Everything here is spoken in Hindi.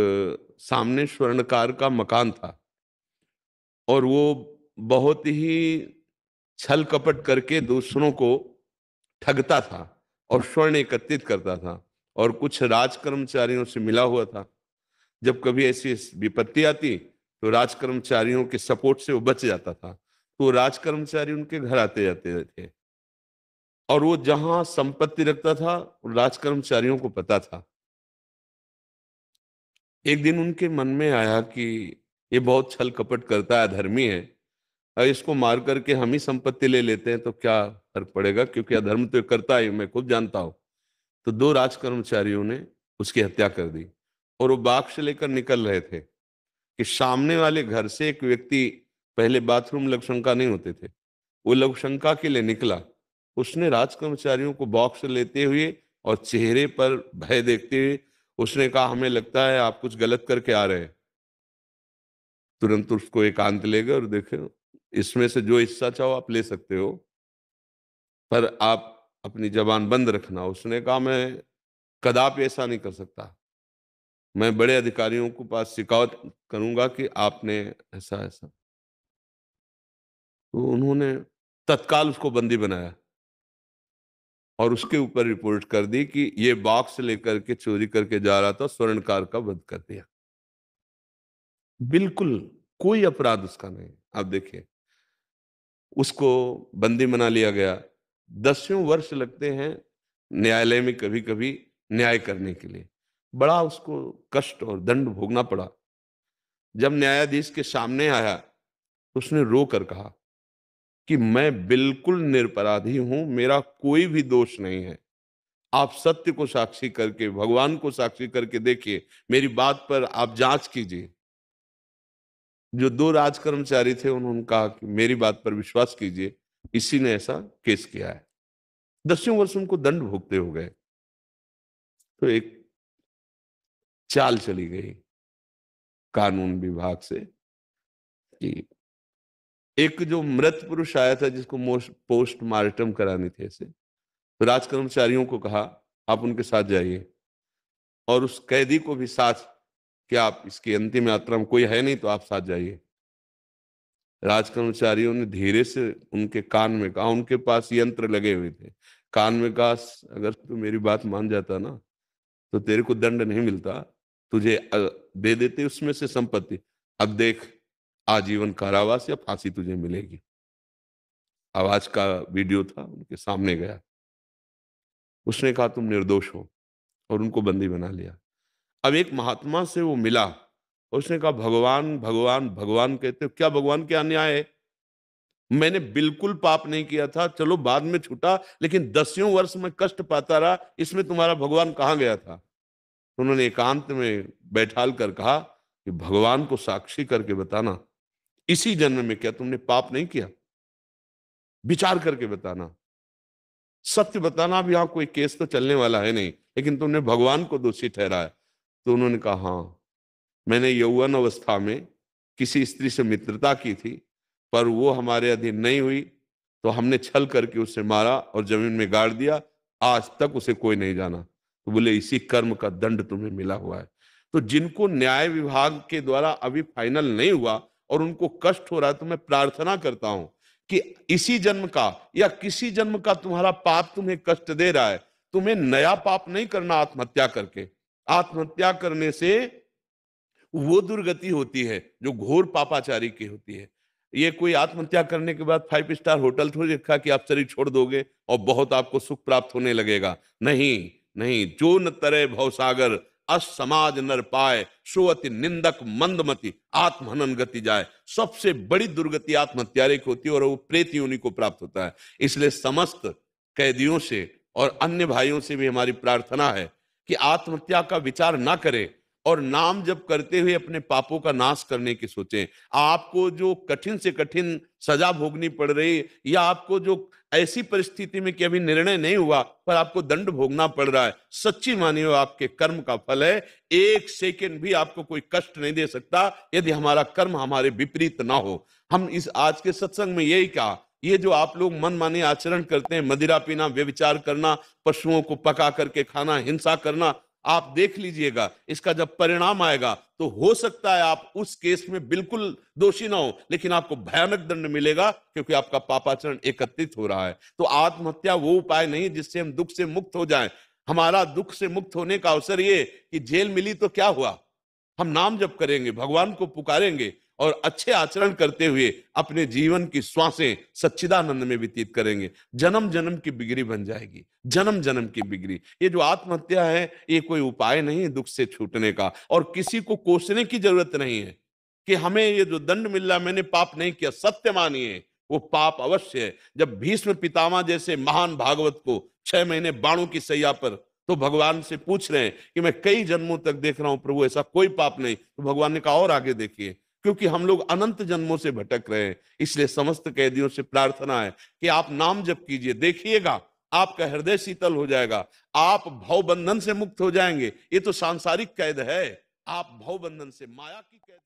सामने स्वर्णकार का मकान था और वो बहुत ही छल कपट करके दूसरों को ठगता था और स्वर्ण एकत्रित करता था और कुछ राज कर्मचारियों से मिला हुआ था जब कभी ऐसी विपत्ति आती तो राज कर्मचारियों के सपोर्ट से वो बच जाता था तो राज कर्मचारी उनके घर आते जाते थे और वो जहां संपत्ति रखता था राज कर्मचारियों को पता था एक दिन उनके मन में आया कि ये बहुत छल कपट करता है धर्मी है और इसको मार करके हम ही संपत्ति ले लेते हैं तो क्या फर्क पड़ेगा क्योंकि अधर्म तो करता ही मैं खुद जानता हूँ तो दो राज कर्मचारियों ने उसकी हत्या कर दी और वो बाक्स लेकर निकल रहे थे कि सामने वाले घर से एक व्यक्ति पहले बाथरूम लघुशंका नहीं होते थे वो लघुशंका के लिए निकला उसने राज कर्मचारियों को बॉक्स लेते हुए और चेहरे पर भय देखते हुए उसने कहा हमें लगता है आप कुछ गलत करके आ रहे हैं तुरंत उसको एकांत ले गए और देखे इसमें से जो हिस्सा चाहो आप ले सकते हो पर आप अपनी जबान बंद रखना उसने कहा मैं कदापि ऐसा नहीं कर सकता मैं बड़े अधिकारियों को पास शिकायत करूंगा कि आपने ऐसा ऐसा तो उन्होंने तत्काल उसको बंदी बनाया और उसके ऊपर रिपोर्ट कर दी कि ये बॉक्स लेकर के चोरी करके जा रहा था स्वर्णकार का वध कर दिया बिल्कुल कोई अपराध उसका नहीं आप देखिए उसको बंदी बना लिया गया दसियों वर्ष लगते हैं न्यायालय में कभी कभी न्याय करने के लिए बड़ा उसको कष्ट और दंड भोगना पड़ा जब न्यायाधीश के सामने आया उसने रो कर कहा कि मैं बिल्कुल निरपराधी हूं मेरा कोई भी दोष नहीं है आप सत्य को साक्षी करके भगवान को साक्षी करके देखिए मेरी बात पर आप जांच कीजिए जो दो राज कर्मचारी थे उन्होंने कहा कि मेरी बात पर विश्वास कीजिए इसी ने ऐसा केस किया है दसियों वर्ष उनको दंड भुगते हो गए तो एक चाल चली गई कानून विभाग से कि एक जो मृत पुरुष आया था जिसको पोस्टमार्टम करानी थी ऐसे तो राज कर्मचारियों को कहा आप उनके साथ जाइए और उस कैदी को भी साथ कि आप इसकी अंतिम यात्रा में कोई है नहीं तो आप साथ जाइए राजकर्मचारियों ने धीरे से उनके कान में कहा उनके पास यंत्र लगे हुए थे कान में कहा अगर तू मेरी बात मान जाता ना तो तेरे को दंड नहीं मिलता तुझे दे देते उसमें से संपत्ति अब देख आजीवन कारावास या फांसी तुझे मिलेगी आवाज का वीडियो था उनके सामने गया उसने कहा तुम निर्दोष हो और उनको बंदी बना लिया अब एक महात्मा से वो मिला और उसने कहा भगवान भगवान भगवान कहते हो क्या भगवान के अन्याय है मैंने बिल्कुल पाप नहीं किया था चलो बाद में छूटा लेकिन दसियों वर्ष में कष्ट पाता रहा इसमें तुम्हारा भगवान कहाँ गया था उन्होंने एकांत में बैठाल कर कहा कि भगवान को साक्षी करके बताना इसी जन्म में क्या तुमने पाप नहीं किया विचार करके बताना सत्य बताना अब यहां कोई केस तो चलने वाला है नहीं लेकिन तुमने भगवान को दोषी ठहराया तो उन्होंने कहा हाँ मैंने यौवन अवस्था में किसी स्त्री से मित्रता की थी पर वो हमारे अधीन नहीं हुई तो हमने छल करके उसे मारा और जमीन में गाड़ दिया आज तक उसे कोई नहीं जाना तो बोले इसी कर्म का दंड तुम्हें मिला हुआ है तो जिनको न्याय विभाग के द्वारा अभी फाइनल नहीं हुआ और उनको कष्ट हो रहा है तो मैं प्रार्थना करता हूं कि इसी जन्म का या किसी जन्म का तुम्हारा पाप तुम्हें कष्ट दे रहा है तुम्हें नया पाप नहीं करना आत्महत्या करके आत्महत्या करने से वो दुर्गति होती है जो घोर पापाचारी की होती है ये कोई आत्महत्या करने के बाद फाइव स्टार होटल थोड़ी रखा कि आप शरीर छोड़ दोगे और बहुत आपको सुख प्राप्त होने लगेगा नहीं नहीं जो न तरह भवसागर असमाज नर पाए सुवती निंदक मंदमति आत्महनन गति जाए सबसे बड़ी दुर्गति आत्महत्या की होती है और वो प्रेत योनि को प्राप्त होता है इसलिए समस्त कैदियों से और अन्य भाइयों से भी हमारी प्रार्थना है कि आत्महत्या का विचार ना करें और नाम जब करते हुए अपने पापों का नाश करने की सोचें आपको जो कठिन से कठिन सजा भोगनी पड़ रही या आपको जो ऐसी परिस्थिति में कि अभी निर्णय नहीं हुआ पर आपको दंड भोगना पड़ रहा है सच्ची मानियो आपके कर्म का फल है एक सेकेंड भी आपको कोई कष्ट नहीं दे सकता यदि हमारा कर्म हमारे विपरीत ना हो हम इस आज के सत्संग में यही कहा ये जो आप लोग मनमानी आचरण करते हैं मदिरा पीना व्यविचार करना पशुओं को पका करके खाना हिंसा करना आप देख लीजिएगा इसका जब परिणाम आएगा तो हो सकता है आप उस केस में बिल्कुल दोषी ना हो लेकिन आपको भयानक दंड मिलेगा क्योंकि आपका पापाचरण एकत्रित हो रहा है तो आत्महत्या वो उपाय नहीं जिससे हम दुख से मुक्त हो जाएं हमारा दुख से मुक्त होने का अवसर ये कि जेल मिली तो क्या हुआ हम नाम जब करेंगे भगवान को पुकारेंगे और अच्छे आचरण करते हुए अपने जीवन की श्वासें सच्चिदानंद में व्यतीत करेंगे जन्म जन्म की बिगड़ी बन जाएगी जन्म जन्म की बिगड़ी ये जो आत्महत्या है ये कोई उपाय नहीं दुख से छूटने का और किसी को कोसने की जरूरत नहीं है कि हमें ये जो दंड मिल रहा मैंने पाप नहीं किया सत्य मानिए वो पाप अवश्य है जब भीष्म पितामा जैसे महान भागवत को छह महीने बाणों की सैया पर तो भगवान से पूछ रहे हैं कि मैं कई जन्मों तक देख रहा हूं प्रभु ऐसा कोई पाप नहीं तो भगवान ने कहा और आगे देखिए क्योंकि हम लोग अनंत जन्मों से भटक रहे हैं इसलिए समस्त कैदियों से प्रार्थना है कि आप नाम जप कीजिए देखिएगा आपका हृदय शीतल हो जाएगा आप भवबंधन से मुक्त हो जाएंगे ये तो सांसारिक कैद है आप भवबंधन से माया की कैद